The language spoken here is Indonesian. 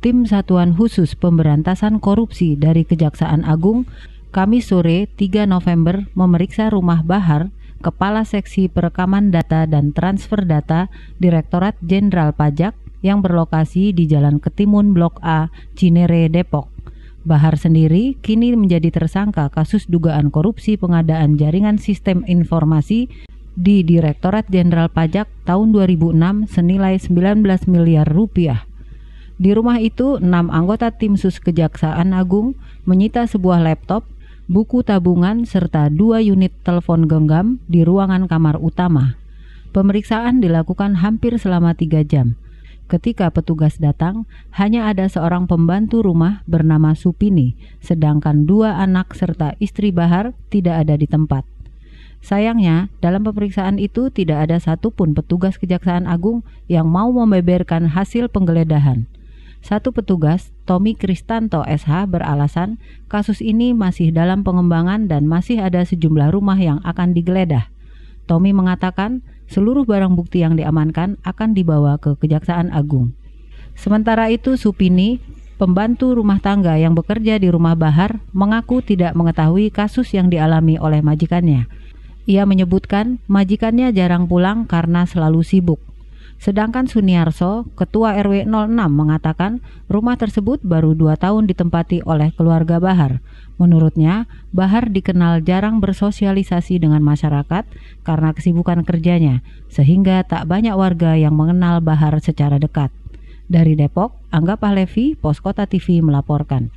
tim Satuan Khusus Pemberantasan Korupsi dari Kejaksaan Agung Kamis sore 3 November memeriksa rumah Bahar, Kepala Seksi Perekaman Data dan Transfer Data Direktorat Jenderal Pajak yang berlokasi di Jalan Ketimun Blok A, Cinere, Depok. Bahar sendiri kini menjadi tersangka kasus dugaan korupsi pengadaan jaringan sistem informasi di Direktorat Jenderal Pajak tahun 2006 senilai 19 miliar rupiah. Di rumah itu, enam anggota tim sus Kejaksaan Agung menyita sebuah laptop, buku tabungan, serta dua unit telepon genggam di ruangan kamar utama. Pemeriksaan dilakukan hampir selama tiga jam. Ketika petugas datang, hanya ada seorang pembantu rumah bernama Supini, sedangkan dua anak serta istri Bahar tidak ada di tempat. Sayangnya, dalam pemeriksaan itu tidak ada satupun petugas Kejaksaan Agung yang mau membeberkan hasil penggeledahan. Satu petugas, Tommy Kristanto SH beralasan kasus ini masih dalam pengembangan dan masih ada sejumlah rumah yang akan digeledah. Tommy mengatakan seluruh barang bukti yang diamankan akan dibawa ke Kejaksaan Agung. Sementara itu Supini, pembantu rumah tangga yang bekerja di rumah Bahar, mengaku tidak mengetahui kasus yang dialami oleh majikannya. Ia menyebutkan majikannya jarang pulang karena selalu sibuk. Sedangkan Suniarso, Ketua RW 06 mengatakan rumah tersebut baru dua tahun ditempati oleh keluarga Bahar. Menurutnya, Bahar dikenal jarang bersosialisasi dengan masyarakat karena kesibukan kerjanya, sehingga tak banyak warga yang mengenal Bahar secara dekat. Dari Depok, Angga Pahlevi, Poskota TV melaporkan.